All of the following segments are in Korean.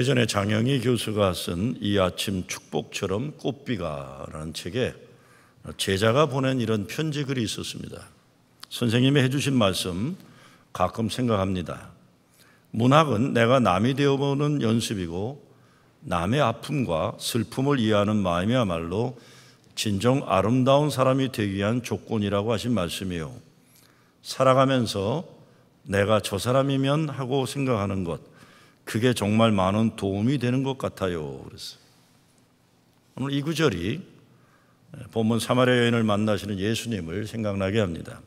오래전에 장영희 교수가 쓴 이 아침 축복처럼 꽃비가라는 책에 제자가 보낸 이런 편지 글이 있었습니다. 선생님이 해주신 말씀 가끔 생각합니다. 문학은 내가 남이 되어보는 연습이고 남의 아픔과 슬픔을 이해하는 마음이야말로 진정 아름다운 사람이 되기 위한 조건이라고 하신 말씀이요. 살아가면서 내가 저 사람이면 하고 생각하는 것, 그게 정말 많은 도움이 되는 것 같아요. 그래서 오늘 이 구절이 본문 사마리아 여인을 만나시는 예수님을 생각나게 합니다.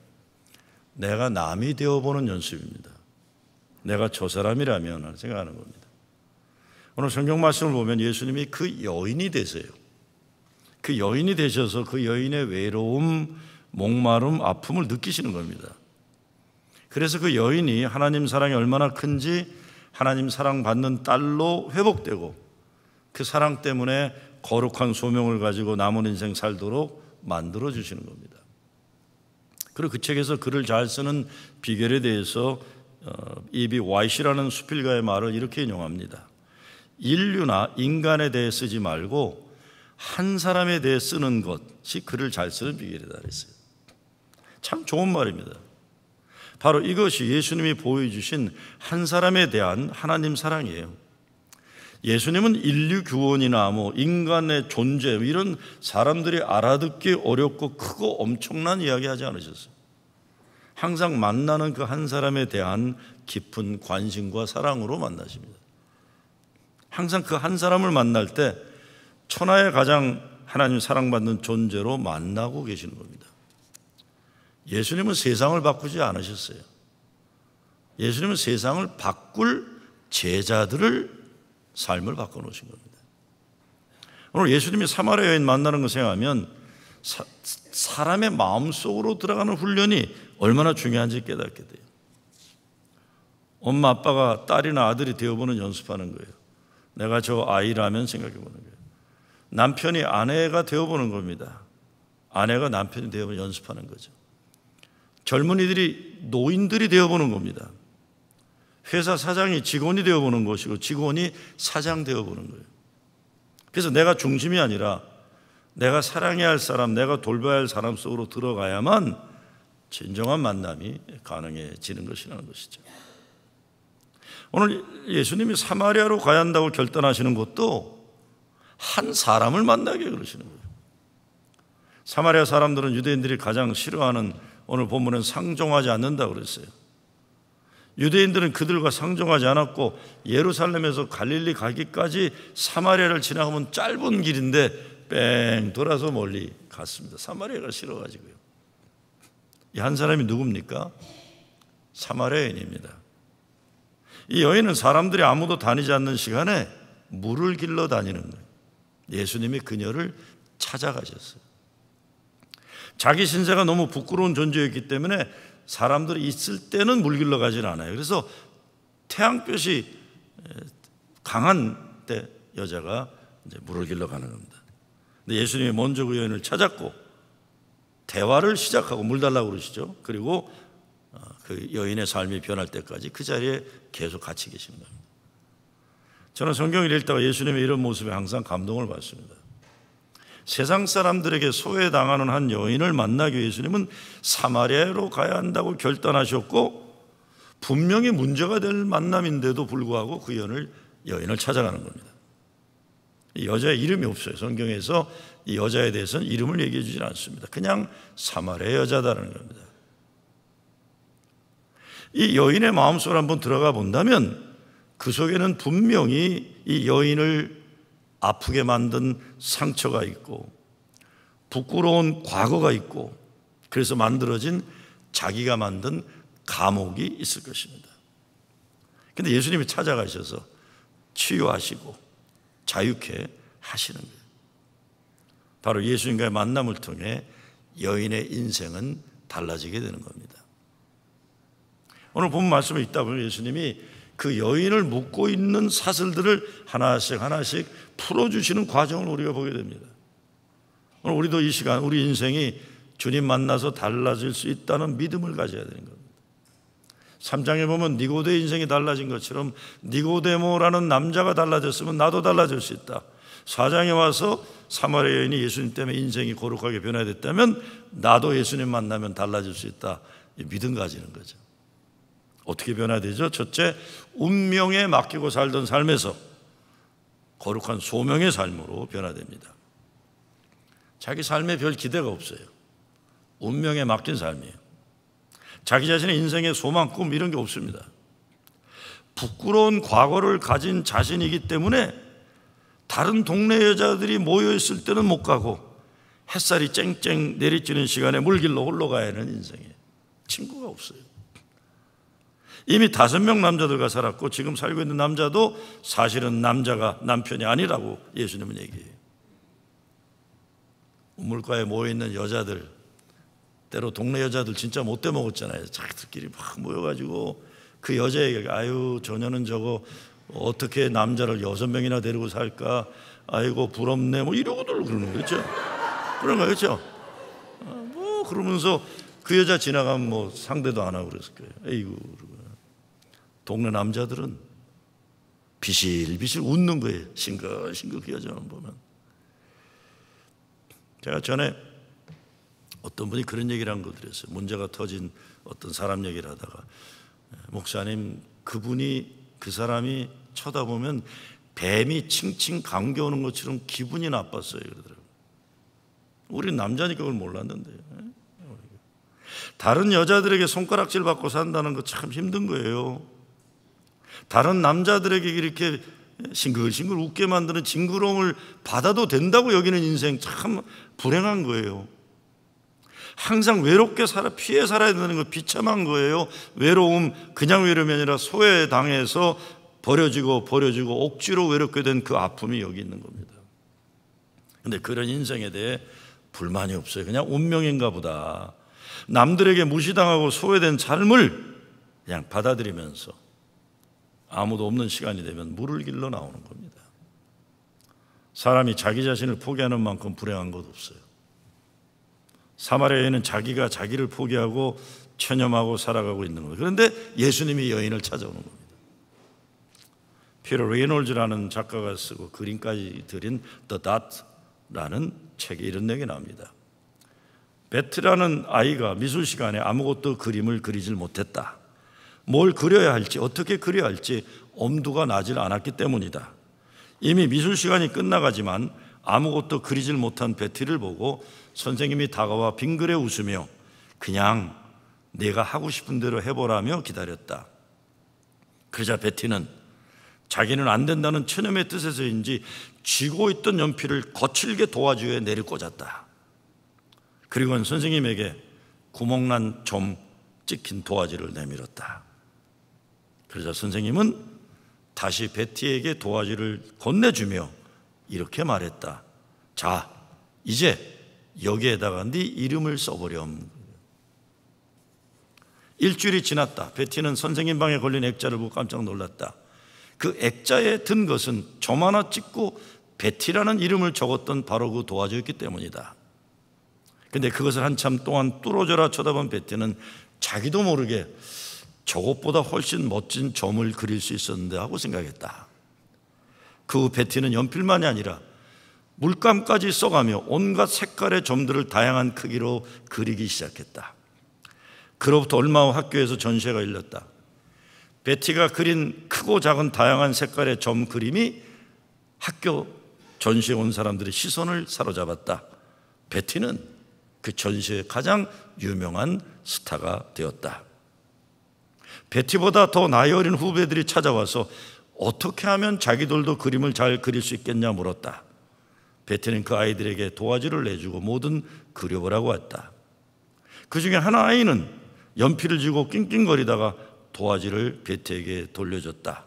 내가 남이 되어보는 연습입니다. 내가 저 사람이라면 생각하는 겁니다. 오늘 성경 말씀을 보면 예수님이 그 여인이 되세요. 그 여인이 되셔서 그 여인의 외로움, 목마름, 아픔을 느끼시는 겁니다. 그래서 그 여인이 하나님 사랑이 얼마나 큰지 하나님 사랑받는 딸로 회복되고 그 사랑 때문에 거룩한 소명을 가지고 남은 인생 살도록 만들어 주시는 겁니다. 그리고 그 책에서 글을 잘 쓰는 비결에 대해서 어, 이비 와이시라는 수필가의 말을 이렇게 인용합니다. 인류나 인간에 대해 쓰지 말고 한 사람에 대해 쓰는 것이 글을 잘 쓰는 비결이다 그랬어요. 참 좋은 말입니다. 바로 이것이 예수님이 보여주신 한 사람에 대한 하나님 사랑이에요. 예수님은 인류 교원이나 뭐 인간의 존재 뭐 이런 사람들이 알아듣기 어렵고 크고 엄청난 이야기 하지 않으셨어요. 항상 만나는 그 한 사람에 대한 깊은 관심과 사랑으로 만나십니다. 항상 그 한 사람을 만날 때 천하의 가장 하나님 사랑받는 존재로 만나고 계시는 겁니다. 예수님은 세상을 바꾸지 않으셨어요. 예수님은 세상을 바꿀 제자들을 삶을 바꿔놓으신 겁니다. 오늘 예수님이 사마리아 여인 만나는 거 생각하면 사, 사람의 마음속으로 들어가는 훈련이 얼마나 중요한지 깨닫게 돼요. 엄마 아빠가 딸이나 아들이 되어보는 연습하는 거예요. 내가 저 아이라면 생각해 보는 거예요. 남편이 아내가 되어보는 겁니다. 아내가 남편이 되어보는 연습하는 거죠. 젊은이들이 노인들이 되어보는 겁니다. 회사 사장이 직원이 되어보는 것이고 직원이 사장 되어보는 거예요. 그래서 내가 중심이 아니라 내가 사랑해야 할 사람, 내가 돌봐야 할 사람 속으로 들어가야만 진정한 만남이 가능해지는 것이라는 것이죠. 오늘 예수님이 사마리아로 가야 한다고 결단하시는 것도 한 사람을 만나게 그러시는 거예요. 사마리아 사람들은 유대인들이 가장 싫어하는 오늘 본문은 상종하지 않는다 그랬어요. 유대인들은 그들과 상종하지 않았고 예루살렘에서 갈릴리 가기까지 사마리아를 지나가면 짧은 길인데 뺑 돌아서 멀리 갔습니다. 사마리아가 싫어가지고요. 이 한 사람이 누굽니까? 사마리아 인입니다 이 여인은 사람들이 아무도 다니지 않는 시간에 물을 길러 다니는 거예요. 예수님이 그녀를 찾아가셨어요. 자기 신세가 너무 부끄러운 존재였기 때문에 사람들이 있을 때는 물길러 가질 않아요. 그래서 태양볕이 강한 때 여자가 이제 물을 길러 가는 겁니다. 근데 예수님이 먼저 그 여인을 찾았고 대화를 시작하고 물 달라고 그러시죠. 그리고 어, 그 여인의 삶이 변할 때까지 그 자리에 계속 같이 계시 겁니다. 저는 성경을 읽다가 예수님의 이런 모습에 항상 감동을 받습니다. 세상 사람들에게 소외당하는 한 여인을 만나기 위해 예수님은 사마리아로 가야 한다고 결단하셨고 분명히 문제가 될 만남인데도 불구하고 그 여인을, 여인을 찾아가는 겁니다. 여자의 이름이 없어요. 성경에서 이 여자에 대해서는 이름을 얘기해 주진 않습니다. 그냥 사마리아 여자다라는 겁니다. 이 여인의 마음속으로 한번 들어가 본다면 그 속에는 분명히 이 여인을 아프게 만든 상처가 있고 부끄러운 과거가 있고 그래서 만들어진 자기가 만든 감옥이 있을 것입니다. 근데 예수님이 찾아가셔서 치유하시고 자유케 하시는 거예요. 바로 예수님과의 만남을 통해 여인의 인생은 달라지게 되는 겁니다. 오늘 본 말씀에 있다 보면 예수님이 그 여인을 묶고 있는 사슬들을 하나씩 하나씩 풀어주시는 과정을 우리가 보게 됩니다. 오늘 우리도 이 시간 우리 인생이 주님 만나서 달라질 수 있다는 믿음을 가져야 되는 겁니다. 3장에 보면 니고데 인생이 달라진 것처럼 니고데모라는 남자가 달라졌으면 나도 달라질 수 있다. 4장에 와서 사마리아 여인이 예수님 때문에 인생이 거룩하게 변화됐다면 나도 예수님 만나면 달라질 수 있다. 믿음 가지는 거죠. 어떻게 변화되죠? 첫째, 운명에 맡기고 살던 삶에서 거룩한 소명의 삶으로 변화됩니다. 자기 삶에 별 기대가 없어요. 운명에 맡긴 삶이에요. 자기 자신의 인생의 소망, 꿈 이런 게 없습니다. 부끄러운 과거를 가진 자신이기 때문에 다른 동네 여자들이 모여 있을 때는 못 가고 햇살이 쨍쨍 내리쬐는 시간에 물길로 흘러가야 하는 인생이에요. 친구가 없어요. 이미 다섯 명 남자들과 살았고 지금 살고 있는 남자도 사실은 남자가 남편이 아니라고 예수님은 얘기해요. 우물가에 모여있는 여자들, 때로 동네 여자들 진짜 못돼 먹었잖아요. 자기들끼리 막 모여가지고 그 여자에게 아유, 저녀는 저거 어떻게 남자를 여섯 명이나 데리고 살까? 아이고, 부럽네. 뭐 이러고들 그러는 거죠 그렇죠? 그런 거겠죠. 그렇죠? 아, 뭐 그러면서 그 여자 지나가면 뭐 상대도 안 하고 그랬을 거예요. 에이구. 그러고. 동네 남자들은 비실비실 웃는 거예요. 싱긋싱긋 그 여자는 보면. 제가 전에 어떤 분이 그런 얘기를 한걸 들었어요. 문제가 터진 어떤 사람 얘기를 하다가 예, 목사님 그분이 그 사람이 쳐다보면 뱀이 칭칭 감겨오는 것처럼 기분이 나빴어요. 그러더라고 우리 남자니까 그걸 몰랐는데. 예? 다른 여자들에게 손가락질 받고 산다는 거 참 힘든 거예요. 다른 남자들에게 이렇게 싱글싱글 웃게 만드는 징그러움을 받아도 된다고 여기는 인생 참 불행한 거예요. 항상 외롭게 살아, 피해 살아야 되는 거 비참한 거예요. 외로움, 그냥 외로움이 아니라 소외당해서 버려지고 버려지고 억지로 외롭게 된 그 아픔이 여기 있는 겁니다. 근데 그런 인생에 대해 불만이 없어요. 그냥 운명인가 보다. 남들에게 무시당하고 소외된 삶을 그냥 받아들이면서 아무도 없는 시간이 되면 물을 길러 나오는 겁니다. 사람이 자기 자신을 포기하는 만큼 불행한 것 없어요. 사마리아인은 자기가 자기를 포기하고 체념하고 살아가고 있는 거예요. 그런데 예수님이 여인을 찾아오는 겁니다. 피터 레이놀즈라는 작가가 쓰고 그림까지 들인 The Dot라는 책에 이런 내용이 나옵니다. 베트라는 아이가 미술 시간에 아무것도 그림을 그리질 못했다. 뭘 그려야 할지 어떻게 그려야 할지 엄두가 나질 않았기 때문이다. 이미 미술 시간이 끝나가지만 아무것도 그리질 못한 베티를 보고 선생님이 다가와 빙그레 웃으며 그냥 내가 하고 싶은 대로 해보라며 기다렸다. 그러자 베티는 자기는 안 된다는 체념의 뜻에서인지 쥐고 있던 연필을 거칠게 도화지에 내리 꽂았다. 그리고는 선생님에게 구멍난 점 찍힌 도화지를 내밀었다. 그러자 선생님은 다시 베티에게 도화지를 건네주며 이렇게 말했다. 자, 이제 여기에다가 네 이름을 써보렴 일주일이 지났다. 베티는 선생님 방에 걸린 액자를 보고 깜짝 놀랐다. 그 액자에 든 것은 점 하나 찍고 베티라는 이름을 적었던 바로 그 도화지였기 때문이다. 근데 그것을 한참 동안 뚫어져라 쳐다본 베티는 자기도 모르게 저것보다 훨씬 멋진 점을 그릴 수 있었는데 하고 생각했다. 그 베티는 연필만이 아니라 물감까지 써가며 온갖 색깔의 점들을 다양한 크기로 그리기 시작했다. 그로부터 얼마 후 학교에서 전시회가 열렸다. 베티가 그린 크고 작은 다양한 색깔의 점 그림이 학교 전시회 온 사람들의 시선을 사로잡았다. 베티는 그 전시회 가장 유명한 스타가 되었다. 베티보다 더 나이 어린 후배들이 찾아와서 어떻게 하면 자기들도 그림을 잘 그릴 수 있겠냐 물었다. 베티는 그 아이들에게 도화지를 내주고 모든 그려보라고 했다. 그 중에 한 아이는 연필을 쥐고 낑낑거리다가 도화지를 베티에게 돌려줬다.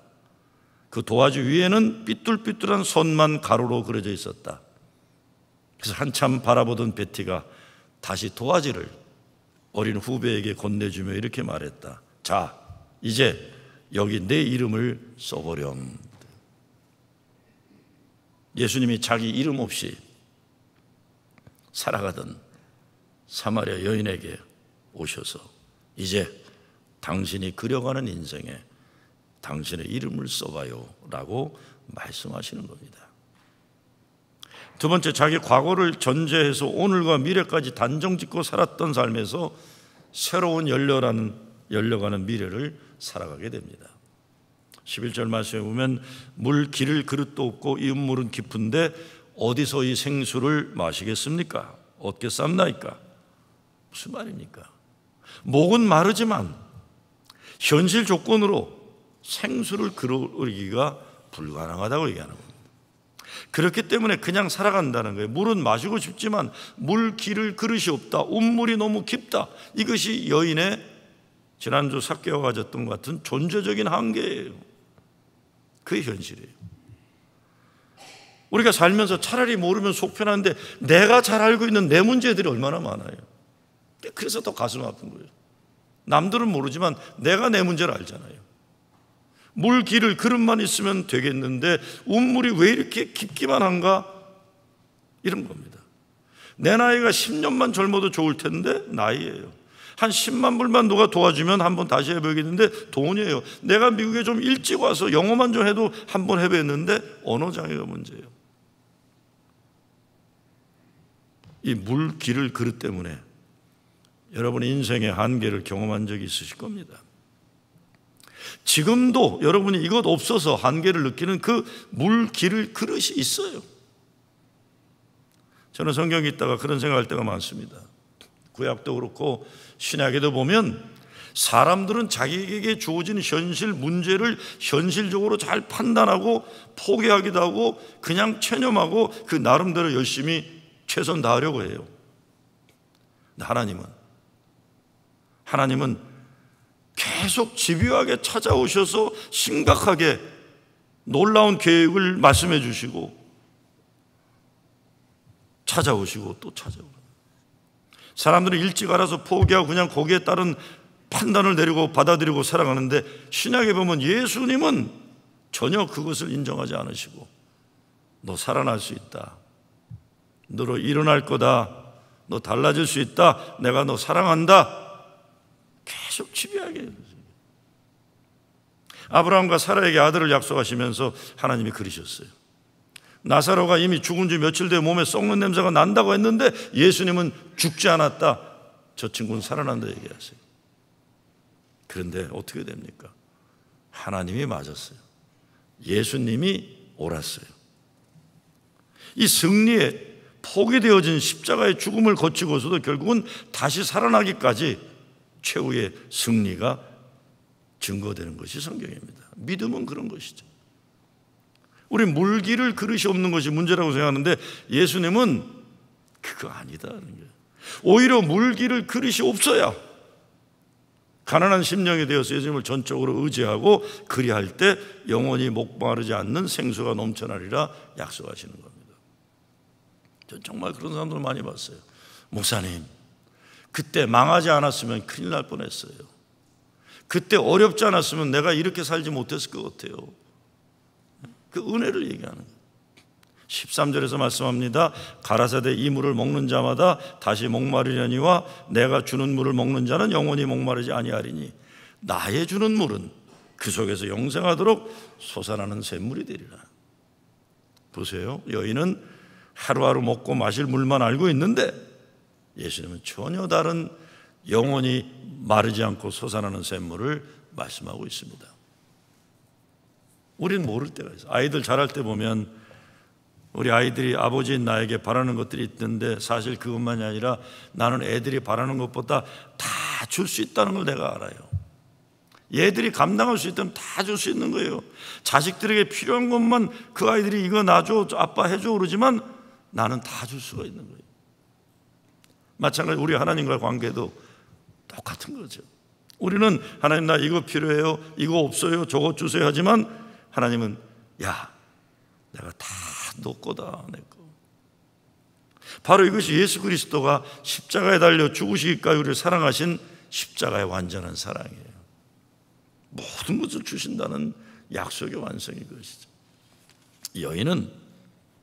그 도화지 위에는 삐뚤삐뚤한 손만 가로로 그려져 있었다. 그래서 한참 바라보던 베티가 다시 도화지를 어린 후배에게 건네주며 이렇게 말했다. 자, 이제 여기 내 이름을 써보렴. 예수님이 자기 이름 없이 살아가던 사마리아 여인에게 오셔서 이제 당신이 그려가는 인생에 당신의 이름을 써봐요 라고 말씀하시는 겁니다. 두 번째, 자기 과거를 전제해서 오늘과 미래까지 단정 짓고 살았던 삶에서 새로운 열려가는 미래를 살아가게 됩니다. 11절 말씀에 보면 물 기를 그릇도 없고 이음물은 깊은데 어디서 이 생수를 마시겠습니까? 어떻게 쌈나이까? 무슨 말입니까? 목은 마르지만 현실 조건으로 생수를 그르기가 불가능하다고 얘기하는 겁니다. 그렇기 때문에 그냥 살아간다는 거예요. 물은 마시고 싶지만 물 기를 그릇이 없다. 음물이 너무 깊다. 이것이 여인의 지난주 삭개와 가졌던 것 같은 존재적인 한계예요. 그게 현실이에요. 우리가 살면서 차라리 모르면 속편한데 내가 잘 알고 있는 내 문제들이 얼마나 많아요. 그래서 더 가슴 아픈 거예요. 남들은 모르지만 내가 내 문제를 알잖아요. 물 길을 그릇만 있으면 되겠는데 운물이 왜 이렇게 깊기만 한가? 이런 겁니다. 내 나이가 10년만 젊어도 좋을 텐데 나이예요. 한 10만 불만 누가 도와주면 한 번 다시 해보겠는데 돈이에요. 내가 미국에 좀 일찍 와서 영어만 좀 해도 한 번 해봤는데 언어 장애가 문제예요. 이 물, 기를 그릇 때문에 여러분 인생의 한계를 경험한 적이 있으실 겁니다. 지금도 여러분이 이것 없어서 한계를 느끼는 그 물, 기를 그릇이 있어요. 저는 성경에 있다가 그런 생각할 때가 많습니다. 구약도 그렇고 신약에도 보면 사람들은 자기에게 주어진 현실 문제를 현실적으로 잘 판단하고 포기하기도 하고 그냥 체념하고 그 나름대로 열심히 최선 다하려고 해요. 하나님은 하나님은 계속 집요하게 찾아오셔서 심각하게 놀라운 계획을 말씀해 주시고 찾아오시고 또 찾아오시고 사람들은 일찍 알아서 포기하고 그냥 거기에 따른 판단을 내리고 받아들이고 살아가는데 신약에 보면 예수님은 전혀 그것을 인정하지 않으시고 너 살아날 수 있다. 너로 일어날 거다. 너 달라질 수 있다. 내가 너 사랑한다. 계속 집요하게 해주세요. 아브라함과 사라에게 아들을 약속하시면서 하나님이 그리셨어요. 나사로가 이미 죽은 지 며칠 돼 몸에 썩는 냄새가 난다고 했는데 예수님은 죽지 않았다. 저 친구는 살아난다 얘기하세요. 그런데 어떻게 됩니까? 하나님이 맞았어요. 예수님이 옳았어요. 이 승리에 포기되어진 십자가의 죽음을 거치고서도 결국은 다시 살아나기까지 최후의 승리가 증거되는 것이 성경입니다. 믿음은 그런 것이죠. 우리 물기를 그릇이 없는 것이 문제라고 생각하는데 예수님은 그거 아니다. 오히려 물기를 그릇이 없어야 가난한 심령이되어서 예수님을 전적으로 의지하고 그리할 때 영원히 목마르지 않는 생수가 넘쳐나리라 약속하시는 겁니다. 전 정말 그런 사람들 많이 봤어요. 목사님, 그때 망하지 않았으면 큰일 날 뻔했어요. 그때 어렵지 않았으면 내가 이렇게 살지 못했을 것 같아요. 그 은혜를 얘기하는 거예요. 13절에서 말씀합니다. 가라사대 이 물을 먹는 자마다 다시 목마르려니와 내가 주는 물을 먹는 자는 영원히 목마르지 아니하리니 나의 주는 물은 그 속에서 영생하도록 솟아나는 샘물이 되리라. 보세요. 여인은 하루하루 먹고 마실 물만 알고 있는데 예수님은 전혀 다른 영원히 마르지 않고 솟아나는 샘물을 말씀하고 있습니다. 우리는 모를 때가 있어요. 아이들 자랄 때 보면 우리 아이들이 아버지인 나에게 바라는 것들이 있는데 사실 그것만이 아니라 나는 애들이 바라는 것보다 다 줄 수 있다는 걸 내가 알아요. 얘들이 감당할 수 있다면 다 줄 수 있는 거예요. 자식들에게 필요한 것만 그 아이들이 이거 나줘, 아빠 해줘 그러지만 나는 다 줄 수가 있는 거예요. 마찬가지 우리 하나님과의 관계도 똑같은 거죠. 우리는 하나님 나 이거 필요해요, 이거 없어요, 저거 주세요 하지만 하나님은 야, 내가 다 너 거다, 내 거. 바로 이것이 예수 그리스도가 십자가에 달려 죽으시기까지 우리를 사랑하신 십자가의 완전한 사랑이에요. 모든 것을 주신다는 약속의 완성이 것이죠. 여인은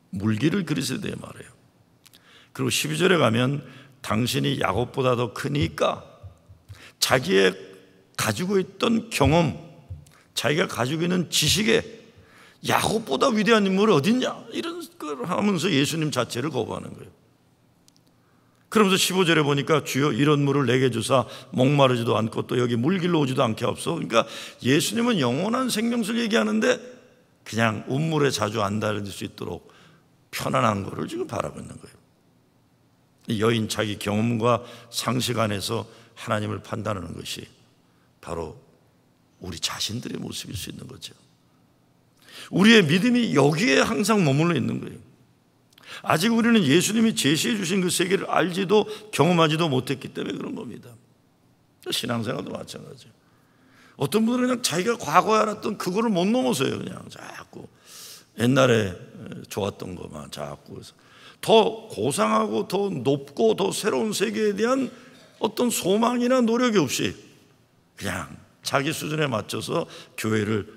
물기를 그릇에 대해 말해요. 그리고 12절에 가면 당신이 야곱보다 더 크니까 자기의 가지고 있던 경험, 자기가 가지고 있는 지식에 야곱보다 위대한 인물이 어딨냐 이런 걸 하면서 예수님 자체를 거부하는 거예요 그러면서 15절에 보니까 주여 이런 물을 내게 주사 목마르지도 않고 또 여기 물길로 오지도 않게 없어 그러니까 예수님은 영원한 생명수를 얘기하는데 그냥 운물에 자주 안달릴 수 있도록 편안한 거를 지금 바라고 있는 거예요 여인 자기 경험과 상식 안에서 하나님을 판단하는 것이 바로 우리 자신들의 모습일 수 있는 거죠. 우리의 믿음이 여기에 항상 머물러 있는 거예요. 아직 우리는 예수님이 제시해 주신 그 세계를 알지도 경험하지도 못했기 때문에 그런 겁니다. 신앙생활도 마찬가지예요. 어떤 분들은 그냥 자기가 과거에 알았던 그거를 못 넘어서요. 그냥 자꾸 옛날에 좋았던 것만 자꾸 해서 더 고상하고 더 높고 더 새로운 세계에 대한 어떤 소망이나 노력이 없이 그냥 자기 수준에 맞춰서 교회를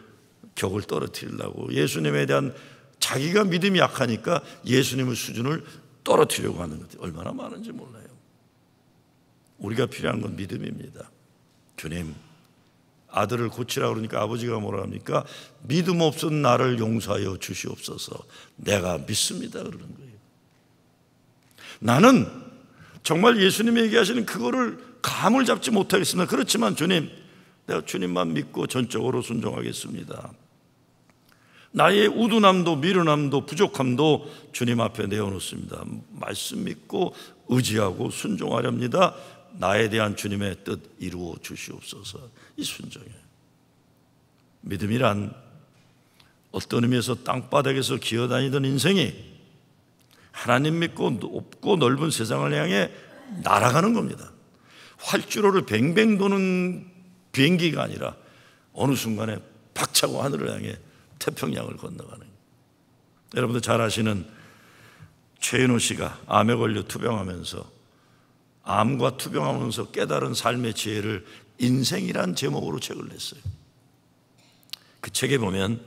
격을 떨어뜨리려고 예수님에 대한 자기가 믿음이 약하니까 예수님의 수준을 떨어뜨리려고 하는 것들이 얼마나 많은지 몰라요. 우리가 필요한 건 믿음입니다. 주님, 아들을 고치라 그러니까 아버지가 뭐라 합니까? 믿음 없은 나를 용서하여 주시옵소서. 내가 믿습니다. 그러는 거예요. 나는 정말 예수님이 얘기하시는 그거를 감을 잡지 못하겠습니다. 그렇지만 주님, 내가 주님만 믿고 전적으로 순종하겠습니다. 나의 우둔함도 미련함도 부족함도 주님 앞에 내어놓습니다. 말씀 믿고 의지하고 순종하렵니다. 나에 대한 주님의 뜻 이루어 주시옵소서. 이순종에 믿음이란 어떤 의미에서 땅바닥에서 기어다니던 인생이 하나님 믿고 높고 넓은 세상을 향해 날아가는 겁니다. 활주로를 뱅뱅 도는 비행기가 아니라 어느 순간에 박차고 하늘을 향해 태평양을 건너가는 여러분들 잘 아시는 최인호 씨가 암에 걸려 투병하면서 암과 투병하면서 깨달은 삶의 지혜를 인생이란 제목으로 책을 냈어요. 그 책에 보면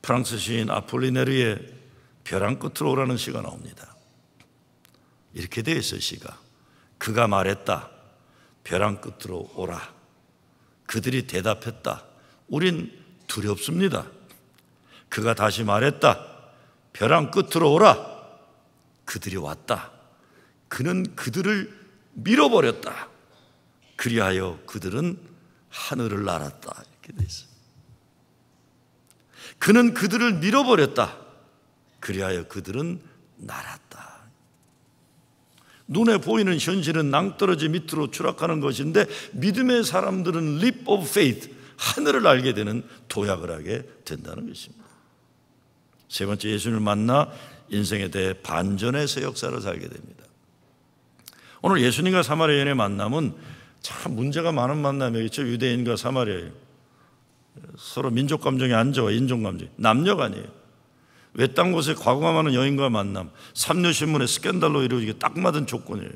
프랑스 시인 아폴리네르의 벼랑 끝으로 오라는 시가 나옵니다. 이렇게 되어 있어요, 시가. 그가 말했다. 벼랑 끝으로 오라. 그들이 대답했다. 우린 두렵습니다. 그가 다시 말했다. 벼랑 끝으로 오라. 그들이 왔다. 그는 그들을 밀어버렸다. 그리하여 그들은 하늘을 날았다. 이렇게 돼 있어요. 그는 그들을 밀어버렸다. 그리하여 그들은 날았다. 눈에 보이는 현실은 낭떠러지 밑으로 추락하는 것인데 믿음의 사람들은 leap of faith, 하늘을 알게 되는 도약을 하게 된다는 것입니다. 세 번째 예수님을 만나 인생에 대해 반전의 새 역사를 살게 됩니다. 오늘 예수님과 사마리아인의 만남은 참 문제가 많은 만남이겠죠. 유대인과 사마리아인. 서로 민족 감정이 안 좋아, 인종 감정. 이 남녀 간이에요. 외딴 곳에 과거가 많은 여인과 만남, 삼류신문의 스캔들로 이루어지게 딱 맞은 조건이에요.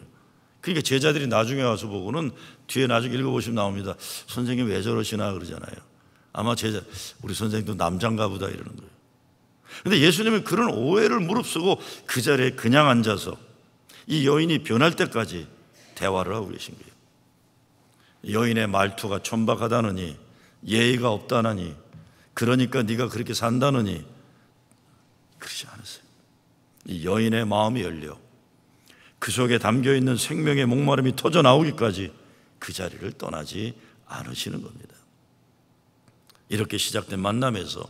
그러니까 제자들이 나중에 와서 보고는 뒤에 나중에 읽어보시면 나옵니다. 선생님 왜 저러시나 그러잖아요. 아마 제자, 우리 선생님도 남장가 보다 이러는 거예요. 근데 예수님은 그런 오해를 무릅쓰고 그 자리에 그냥 앉아서 이 여인이 변할 때까지 대화를 하고 계신 거예요. 여인의 말투가 천박하다느니 예의가 없다느니 그러니까 네가 그렇게 산다느니 그러지 않으세요. 이 여인의 마음이 열려 그 속에 담겨 있는 생명의 목마름이 터져 나오기까지 그 자리를 떠나지 않으시는 겁니다. 이렇게 시작된 만남에서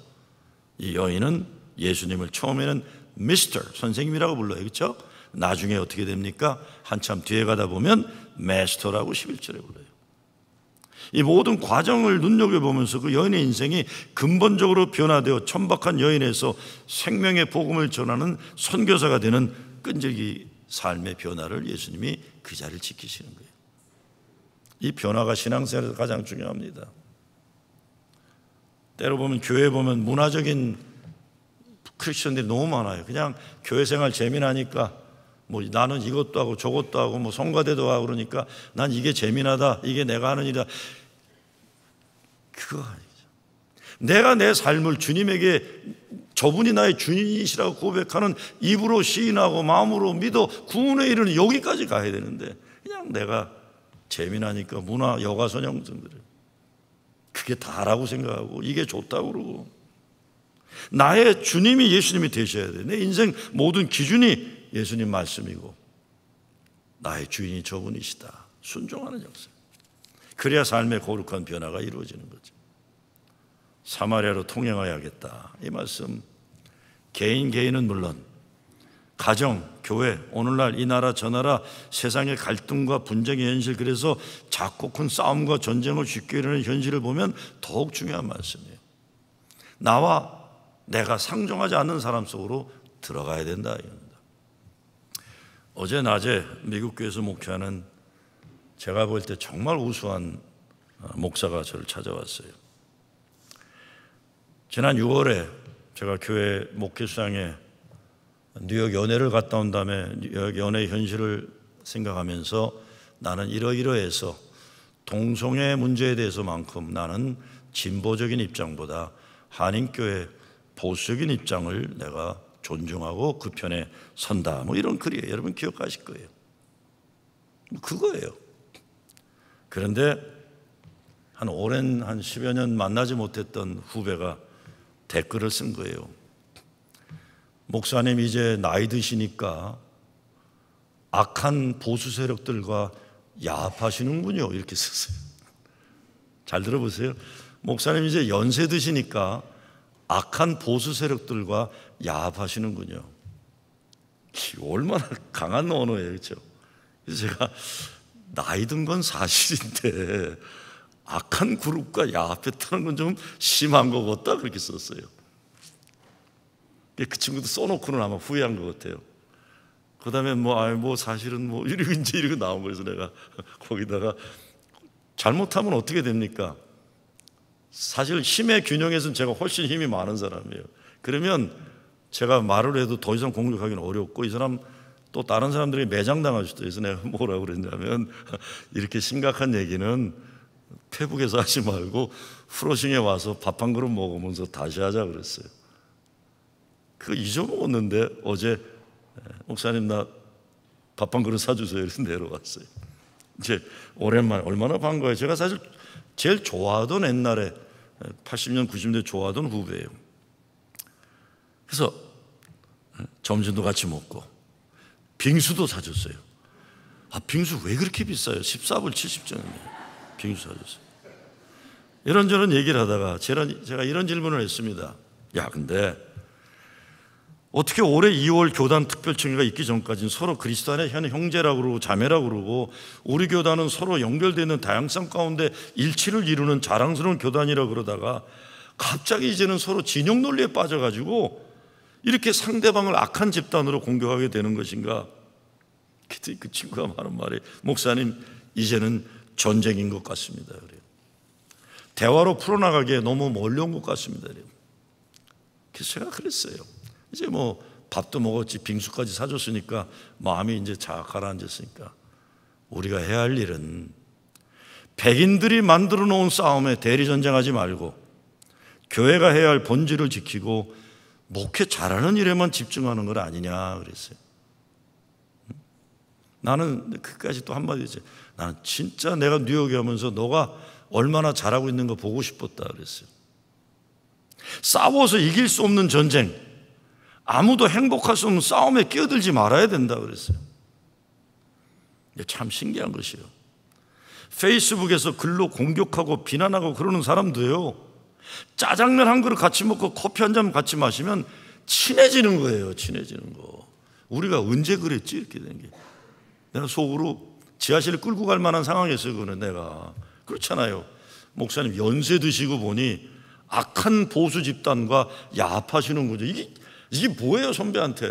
이 여인은 예수님을 처음에는 미스터 선생님이라고 불러요. 그렇죠? 나중에 어떻게 됩니까? 한참 뒤에 가다 보면 메스터라고 11절에 불러요. 이 모든 과정을 눈여겨보면서 그 여인의 인생이 근본적으로 변화되어 천박한 여인에서 생명의 복음을 전하는 선교사가 되는 끈질기 삶의 변화를 예수님이 그 자리를 지키시는 거예요. 이 변화가 신앙생활에서 가장 중요합니다. 때로 보면 교회 보면 문화적인 크리스천들이 너무 많아요. 그냥 교회 생활 재미나니까 뭐 나는 이것도 하고 저것도 하고 뭐 성가대도 하고 그러니까 난 이게 재미나다. 이게 내가 하는 일이다. 그거 아니죠. 내가 내 삶을 주님에게 저분이 나의 주인이시라고 고백하는 입으로 시인하고 마음으로 믿어 구원의 일은 여기까지 가야 되는데 그냥 내가 재미나니까 문화 여가선 형성들 그게 다라고 생각하고 이게 좋다고 그러고 나의 주님이 예수님이 되셔야 돼. 내 인생 모든 기준이 예수님 말씀이고 나의 주인이 저분이시다. 순종하는 역사. 그래야 삶의 거룩한 변화가 이루어지는 거죠. 사마리아로 통행하여야겠다. 이 말씀 개인 개인은 물론 가정, 교회, 오늘날 이 나라 저 나라 세상의 갈등과 분쟁의 현실 그래서 작고 큰 싸움과 전쟁을 쉽게 이루는 현실을 보면 더욱 중요한 말씀이에요. 나와 내가 상종하지 않는 사람 속으로 들어가야 된다. 이겁니다. 어제 낮에 미국 교회에서 목회하는 제가 볼 때 정말 우수한 어, 목사가 저를 찾아왔어요. 지난 6월에 제가 교회 목회상에 수 뉴욕 연애를 갔다 온 다음에 뉴욕 연애 현실을 생각하면서 나는 이러이러해서 동성애 문제에 대해서만큼 나는 진보적인 입장보다 한인교회 보수적인 입장을 내가 존중하고 그 편에 선다. 뭐 이런 글이에요. 여러분 기억하실 거예요. 뭐 그거예요. 그런데 한 오랜 한 10여 년 만나지 못했던 후배가 댓글을 쓴 거예요. 목사님 이제 나이 드시니까 악한 보수 세력들과 야합하시는군요. 이렇게 썼어요. 잘 들어보세요. 목사님 이제 연세 드시니까 악한 보수 세력들과 야합하시는군요. 얼마나 강한 언어예요, 그렇죠? 제가 나이 든 건 사실인데 악한 그룹과 야합했다는 건 좀 심한 것 같다 그렇게 썼어요. 그 친구도 써놓고는 아마 후회한 것 같아요. 그 다음에 뭐, 아 뭐, 사실은 뭐, 이러고 이제 이러고 나온 거예서 내가 거기다가 잘못하면 어떻게 됩니까? 사실 힘의 균형에서는 제가 훨씬 힘이 많은 사람이에요. 그러면 제가 말을 해도 더 이상 공격하기는 어렵고 이 사람 또 다른 사람들이 매장당할 수도 있어서 내가 뭐라고 그랬냐면 이렇게 심각한 얘기는 태국에서 하지 말고 프로싱에 와서 밥 한 그릇 먹으면서 다시 하자 그랬어요. 그 잊어먹었는데 어제 목사님 나 밥 한 그릇 사주세요. 이래서 내려왔어요. 이제 오랜만에 얼마나 반가워요. 제가 사실 제일 좋아하던 옛날에 80년, 90년대 좋아하던 후배예요. 그래서 점심도 같이 먹고 빙수도 사줬어요. 아, 빙수 왜 그렇게 비싸요? 14불 70전이에요. 정신 차렸어요. 이런저런 얘기를 하다가 제가 이런 질문을 했습니다. 야, 근데 어떻게 올해 2월 교단 특별총회가 있기 전까지는 서로 그리스도 안에 현 형제라고 그러고 자매라고 그러고 우리 교단은 서로 연결되는 다양성 가운데 일치를 이루는 자랑스러운 교단이라 그러다가 갑자기 이제는 서로 진영 논리에 빠져가지고 이렇게 상대방을 악한 집단으로 공격하게 되는 것인가? 그때 그 친구가 말한 말이 목사님 이제는 전쟁인 것 같습니다. 그래요. 대화로 풀어나가기에 너무 멀려온 것 같습니다. 그래요. 그래서 제가 그랬어요. 이제 뭐 밥도 먹었지 빙수까지 사줬으니까 마음이 이제 자 가라앉았으니까 우리가 해야 할 일은 백인들이 만들어 놓은 싸움에 대리전쟁하지 말고 교회가 해야 할 본질을 지키고 목회 잘하는 일에만 집중하는 것 아니냐 그랬어요. 나는 끝까지 또 한마디 했지. 나는 진짜 내가 뉴욕에 오면서 너가 얼마나 잘하고 있는 거 보고 싶었다 그랬어요. 싸워서 이길 수 없는 전쟁. 아무도 행복할 수 없는 싸움에 끼어들지 말아야 된다 그랬어요. 참 신기한 것이요. 페이스북에서 글로 공격하고 비난하고 그러는 사람도요. 짜장면 한 그릇 같이 먹고 커피 한 잔 같이 마시면 친해지는 거예요. 친해지는 거. 우리가 언제 그랬지? 이렇게 된 게. 내가 속으로 지하실을 끌고 갈 만한 상황이었어요. 그는 내가. 그렇잖아요. 목사님 연세 드시고 보니 악한 보수 집단과 야합하시는 거죠. 이게, 이게 뭐예요, 선배한테.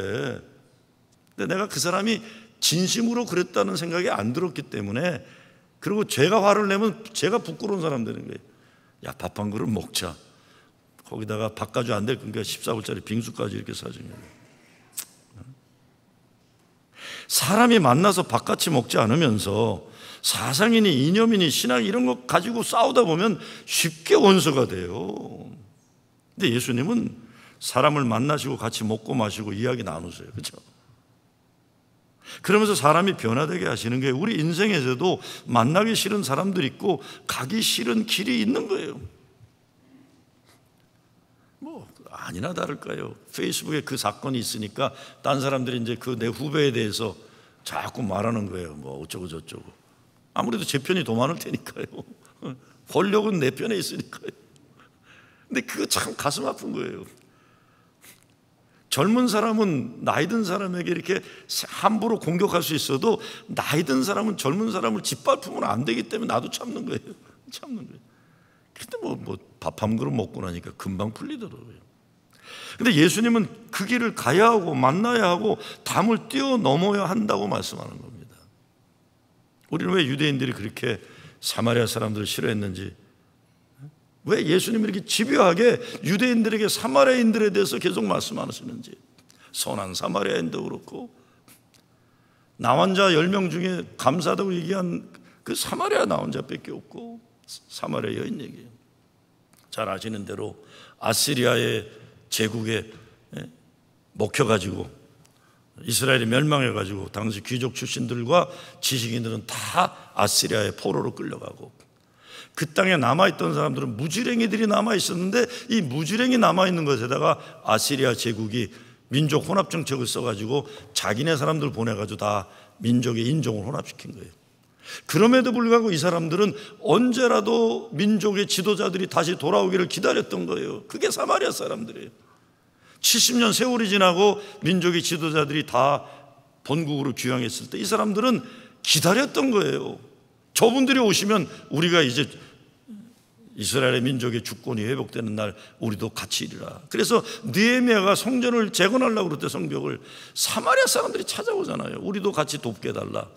근데 내가 그 사람이 진심으로 그랬다는 생각이 안 들었기 때문에 그리고 제가 화를 내면 제가 부끄러운 사람 되는 거예요. 야, 밥 한 그릇 먹자. 거기다가 밥가지 안될 그러니까 14불짜리 빙수까지 이렇게 사주면. 사람이 만나서 바깥이 먹지 않으면서 사상이니 이념이니 신앙 이런 거 가지고 싸우다 보면 쉽게 원수가 돼요. 근데 예수님은 사람을 만나시고 같이 먹고 마시고 이야기 나누세요. 그렇죠? 그러면서 사람이 변화되게 하시는 게 우리 인생에서도 만나기 싫은 사람들 있고 가기 싫은 길이 있는 거예요. 아니나 다를까요. 페이스북에 그 사건이 있으니까 딴 사람들이 이제 그 내 후배에 대해서 자꾸 말하는 거예요. 뭐 어쩌고 저쩌고. 아무래도 제 편이 더 많을 테니까요. 권력은 내 편에 있으니까요. 근데 그거 참 가슴 아픈 거예요. 젊은 사람은 나이 든 사람에게 이렇게 함부로 공격할 수 있어도 나이 든 사람은 젊은 사람을 짓밟으면 안 되기 때문에 나도 참는 거예요. 참는 거예요. 근데 뭐, 뭐 밥 한 그릇 먹고 나니까 금방 풀리더라고요. 근데 예수님은 그 길을 가야 하고 만나야 하고 담을 뛰어넘어야 한다고 말씀하는 겁니다. 우리는 왜 유대인들이 그렇게 사마리아 사람들을 싫어했는지 왜 예수님이 이렇게 집요하게 유대인들에게 사마리아인들에 대해서 계속 말씀하시는지 선한 사마리아인도 그렇고 나 환자 10명 중에 감사하다고 얘기한 그 사마리아 나 환자밖에 없고 사마리아 여인 얘기예요 잘 아시는 대로 아시리아의 제국에 예, 먹혀가지고 이스라엘이 멸망해가지고 당시 귀족 출신들과 지식인들은 다 아시리아의 포로로 끌려가고 그 땅에 남아있던 사람들은 무지랭이들이 남아있었는데 이 무지랭이 남아있는 것에다가 아시리아 제국이 민족 혼합정책을 써가지고 자기네 사람들 보내가지고 다 민족의 인종을 혼합시킨 거예요. 그럼에도 불구하고 이 사람들은 언제라도 민족의 지도자들이 다시 돌아오기를 기다렸던 거예요. 그게 사마리아 사람들이에요. 70년 세월이 지나고 민족의 지도자들이 다 본국으로 귀향했을 때 이 사람들은 기다렸던 거예요. 저분들이 오시면 우리가 이제 이스라엘의 민족의 주권이 회복되는 날 우리도 같이 일이라. 그래서 느헤미야가 성전을 재건하려고 그럴 때 성벽을 사마리아 사람들이 찾아오잖아요. 우리도 같이 돕게 달라.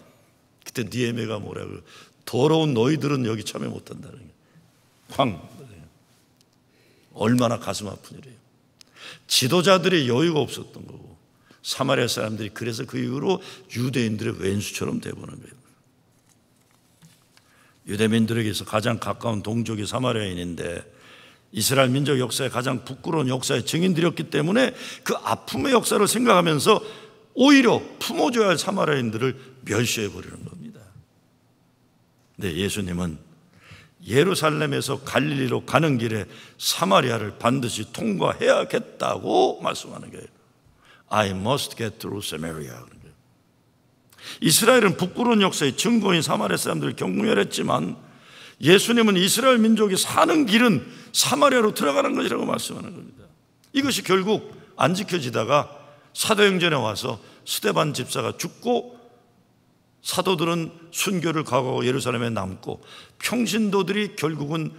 그때 니에메가 뭐라고 더러운 너희들은 여기 참여 못한다는 거예황 얼마나 가슴 아픈 일이에요. 지도자들이 여유가 없었던 거고 사마리아 사람들이 그래서 그 이후로 유대인들의 왼수처럼 돼버는 거예요. 유대민들에게서 가장 가까운 동족이 사마리아인인데 이스라엘 민족 역사의 가장 부끄러운 역사의 증인들이었기 때문에 그 아픔의 역사를 생각하면서 오히려 품어줘야 할 사마리아인들을 멸시해 버리는 겁니다. 근 네, 예수님은 예루살렘에서 갈릴리로 가는 길에 사마리아를 반드시 통과해야겠다고 말씀하는 거예요. I must get through Samaria. 이스라엘은 부끄러운 역사의 증거인 사마리아 사람들을 경멸했지만 예수님은 이스라엘 민족이 사는 길은 사마리아로 들어가는 것이라고 말씀하는 겁니다. 이것이 결국 안 지켜지다가 사도행전에 와서 스테반 집사가 죽고 사도들은 순교를 가고 예루살렘에 남고 평신도들이 결국은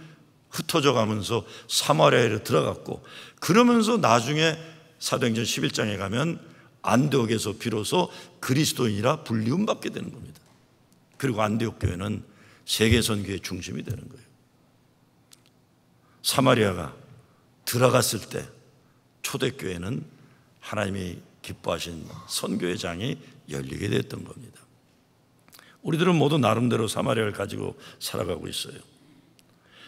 흩어져 가면서 사마리아에 들어갔고 그러면서 나중에 사도행전 11장에 가면 안디옥에서 비로소 그리스도인이라 불리움받게 되는 겁니다. 그리고 안디옥 교회는 세계 선교의 중심이 되는 거예요. 사마리아가 들어갔을 때 초대교회는 하나님이 기뻐하신 선교회 장이 열리게 됐던 겁니다. 우리들은 모두 나름대로 사마리아를 가지고 살아가고 있어요.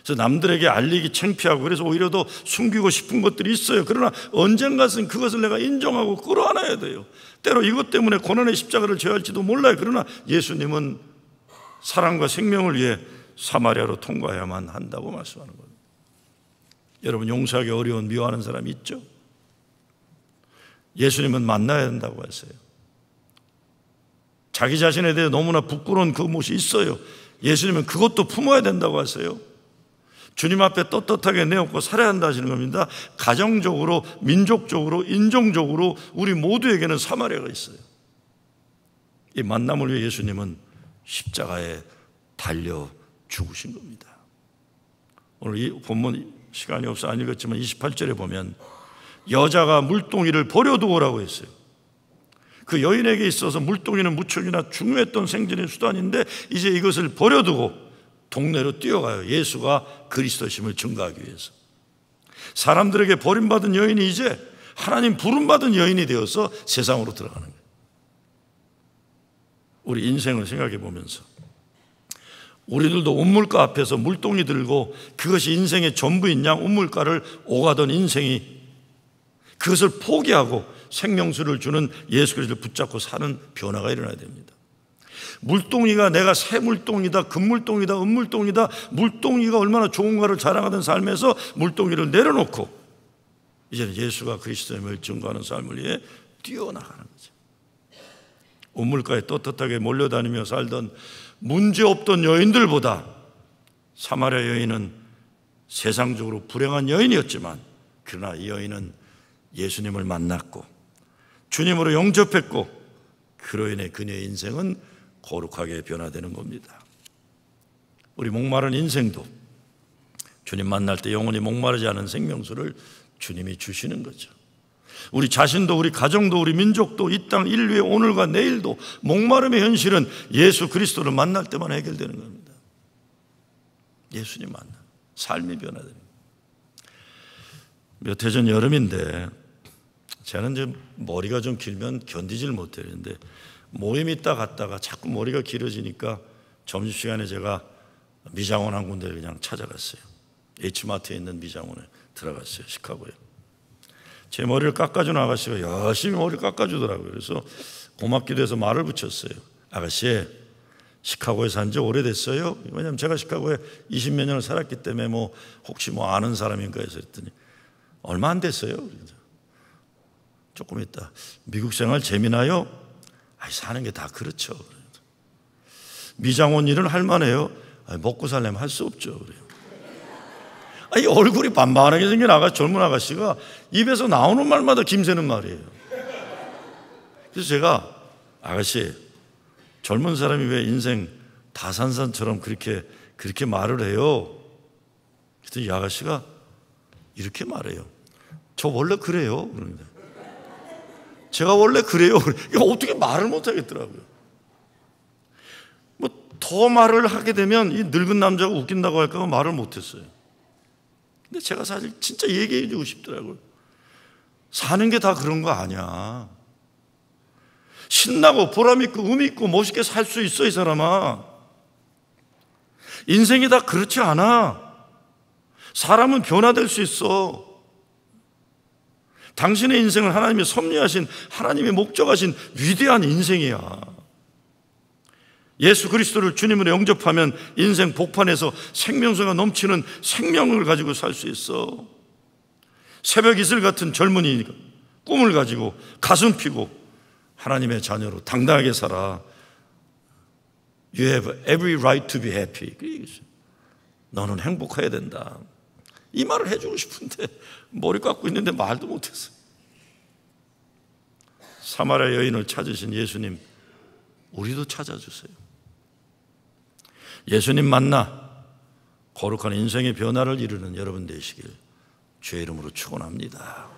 그래서 남들에게 알리기 창피하고 그래서 오히려 더 숨기고 싶은 것들이 있어요. 그러나 언젠가는 그것을 내가 인정하고 끌어안아야 돼요. 때로 이것 때문에 고난의 십자가를 져야 할지도 몰라요. 그러나 예수님은 사랑과 생명을 위해 사마리아로 통과해야만 한다고 말씀하는 거예요. 여러분 용서하기 어려운 미워하는 사람 있죠? 예수님은 만나야 된다고 했어요. 자기 자신에 대해 너무나 부끄러운 그 모습이 있어요. 예수님은 그것도 품어야 된다고 하세요. 주님 앞에 떳떳하게 내었고 살아야 한다 는 겁니다. 가정적으로, 민족적으로, 인종적으로 우리 모두에게는 사마리아가 있어요. 이 만남을 위해 예수님은 십자가에 달려 죽으신 겁니다. 오늘 이 본문 시간이 없어 안 읽었지만 28절에 보면 여자가 물동이를 버려두고라고 했어요. 그 여인에게 있어서 물동이는 무척이나 중요했던 생존의 수단인데 이제 이것을 버려두고 동네로 뛰어가요. 예수가 그리스도심을 증가하기 위해서. 사람들에게 버림받은 여인이 이제 하나님 부름받은 여인이 되어서 세상으로 들어가는 거예요. 우리 인생을 생각해 보면서 우리들도 운물가 앞에서 물동이 들고 그것이 인생의 전부인 양 운물가를 오가던 인생이 그것을 포기하고 생명수를 주는 예수 그리스도를 붙잡고 사는 변화가 일어나야 됩니다. 물동이가 내가 새 물동이다, 금물동이다, 은물동이다, 물동이가 얼마나 좋은가를 자랑하던 삶에서 물동이를 내려놓고 이제는 예수가 그리스도임을 증거하는 삶을 위해 뛰어나가는 거죠. 온물가에 떳떳하게 몰려다니며 살던 문제 없던 여인들보다 사마리아 여인은 세상적으로 불행한 여인이었지만 그러나 이 여인은 예수님을 만났고 주님으로 영접했고 그로 인해 그녀의 인생은 거룩하게 변화되는 겁니다. 우리 목마른 인생도 주님 만날 때 영원히 목마르지 않은 생명수를 주님이 주시는 거죠. 우리 자신도 우리 가정도 우리 민족도 이 땅 인류의 오늘과 내일도 목마름의 현실은 예수 그리스도를 만날 때만 해결되는 겁니다. 예수님 만나 삶이 변화되는 거 몇해 전 여름인데 저는 이제 머리가 좀 길면 견디질 못했는데 모임 있다 갔다가 자꾸 머리가 길어지니까 점심시간에 제가 미장원 한 군데를 그냥 찾아갔어요. H마트에 있는 미장원에 들어갔어요. 시카고에. 제 머리를 깎아준 아가씨가 열심히 머리를 깎아주더라고요. 그래서 고맙기도 해서 말을 붙였어요. 아가씨, 시카고에 산 지 오래됐어요? 왜냐면 제가 시카고에 20몇 년을 살았기 때문에 뭐 혹시 뭐 아는 사람인가 해서 했더니 얼마 안 됐어요. 그래서. 조금 있다. 미국 생활 재미나요? 아이, 사는 게 다 그렇죠. 미장원 일은 할만해요? 아이, 먹고 살려면 할 수 없죠. 그래요. 아니, 얼굴이 반반하게 생긴 아가 젊은 아가씨가 입에서 나오는 말마다 김새는 말이에요. 그래서 제가, 아가씨, 젊은 사람이 왜 인생 다산산처럼 그렇게, 그렇게 말을 해요? 그랬더니 아가씨가 이렇게 말해요. 저 원래 그래요. 그럽니다. 제가 원래 그래요. 그러니까 어떻게 말을 못 하겠더라고요. 뭐 더 말을 하게 되면 이 늙은 남자가 웃긴다고 할까 봐 말을 못 했어요. 근데 제가 사실 진짜 얘기해 주고 싶더라고요. 사는 게 다 그런 거 아니야. 신나고 보람있고 의미있고 음 멋있게 살 수 있어, 이 사람아. 인생이 다 그렇지 않아. 사람은 변화될 수 있어. 당신의 인생은 하나님이 섭리하신 하나님이 목적하신 위대한 인생이야. 예수 그리스도를 주님으로 영접하면 인생 복판에서 생명수가 넘치는 생명을 가지고 살 수 있어. 새벽 이슬 같은 젊은이니까 꿈을 가지고 가슴 피고 하나님의 자녀로 당당하게 살아. You have every right to be happy. 너는 행복해야 된다. 이 말을 해주고 싶은데 머리 깎고 있는데 말도 못했어요. 사마리아 여인을 찾으신 예수님, 우리도 찾아주세요. 예수님 만나 거룩한 인생의 변화를 이루는 여러분 되시길 주의 이름으로 축원합니다.